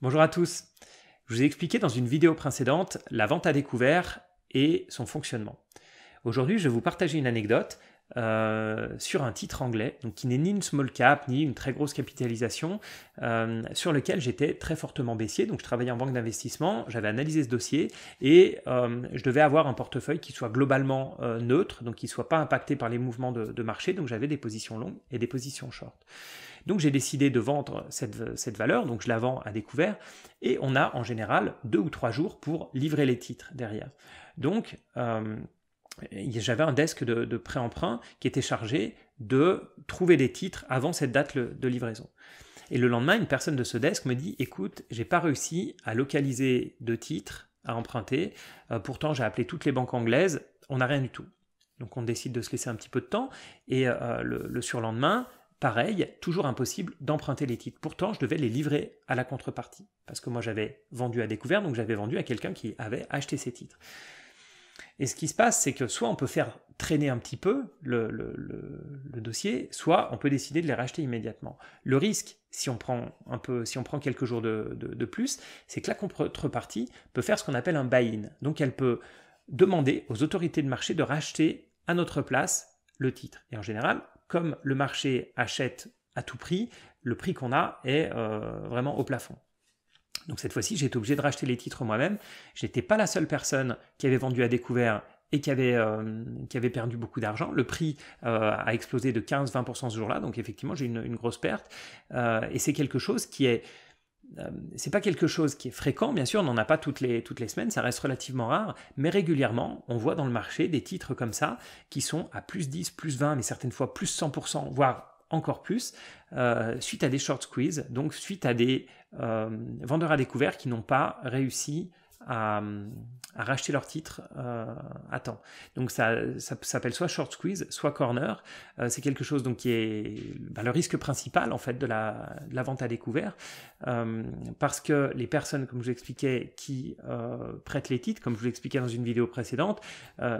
Bonjour à tous. Je vous ai expliqué dans une vidéo précédente la vente à découvert et son fonctionnement. Aujourd'hui, je vais vous partager une anecdote euh, sur un titre anglais, donc qui n'est ni une small cap, ni une très grosse capitalisation, euh, sur lequel j'étais très fortement baissier. Donc je travaillais en banque d'investissement, j'avais analysé ce dossier et euh, je devais avoir un portefeuille qui soit globalement neutre, donc qui ne soit pas impacté par les mouvements de, marché. Donc j'avais des positions longues et des positions short. Donc j'ai décidé de vendre cette, cette, valeur, donc je la vends à découvert, et on a en général deux ou trois jours pour livrer les titres derrière. Donc j'avais un desk de, de pré-emprunt qui était chargé de trouver des titres avant cette date de livraison. Et le lendemain, une personne de ce desk me dit Écoute, j'ai pas réussi à localiser de titres à emprunter. Euh, pourtant, j'ai appelé toutes les banques anglaises. On n'a rien du tout. Donc, on décide de se laisser un petit peu de temps. Et euh, le, surlendemain, pareil, toujours impossible d'emprunter les titres. Pourtant, je devais les livrer à la contrepartie. Parce que moi, j'avais vendu à découvert, donc j'avais vendu à quelqu'un qui avait acheté ces titres. Et ce qui se passe, c'est que soit on peut faire traîner un petit peu le, dossier, soit on peut décider de les racheter immédiatement. Le risque, si on prend, un peu, si on prend quelques jours de, plus, c'est que la contrepartie peut faire ce qu'on appelle un buy-in. Donc elle peut demander aux autorités de marché de racheter à notre place le titre. Et en général, comme le marché achète à tout prix, le prix qu'on a est euh, vraiment au plafond. Donc cette fois-ci, j'ai été obligé de racheter les titres moi-même. Je n'étais pas la seule personne qui avait vendu à découvert et qui avait, euh, qui avait perdu beaucoup d'argent. Le prix euh, a explosé de 15-20% ce jour-là, donc effectivement j'ai une, une grosse perte. Euh, et c'est quelque chose qui est... C'est pas quelque chose qui est fréquent, bien sûr, on n'en a pas toutes les, toutes les semaines, ça reste relativement rare, mais régulièrement, on voit dans le marché des titres comme ça qui sont à plus 10, plus 20, mais certaines fois plus 100%, voire encore plus euh, suite à des short squeeze, donc suite à des euh, vendeurs à découvert qui n'ont pas réussi à, racheter leurs titres euh, à temps. Donc ça, s'appelle soit short squeeze, soit corner. Euh, c'est quelque chose donc qui est bah, le risque principal en fait de la, vente à découvert, euh, parce que les personnes, comme je vous expliquais, qui prêtent les titres, comme je vous l'expliquais dans une vidéo précédente,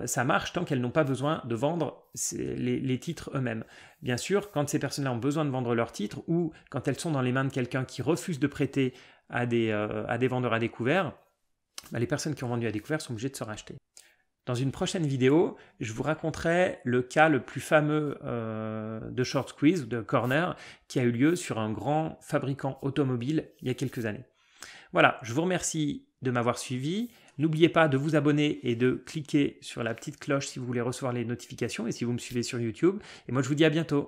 ça marche tant qu'elles n'ont pas besoin de vendre les, titres eux-mêmes. Bien sûr, quand ces personnes-là ont besoin de vendre leurs titres ou quand elles sont dans les mains de quelqu'un qui refuse de prêter à des, à des vendeurs à découvert, bah, les personnes qui ont vendu à découvert sont obligées de se racheter. Dans une prochaine vidéo, je vous raconterai le cas le plus fameux euh, de short squeeze, de corner, qui a eu lieu sur un grand fabricant automobile il y a quelques années. Voilà, je vous remercie de m'avoir suivi. N'oubliez pas de vous abonner et de cliquer sur la petite cloche si vous voulez recevoir les notifications et si vous me suivez sur YouTube. Et moi, je vous dis à bientôt.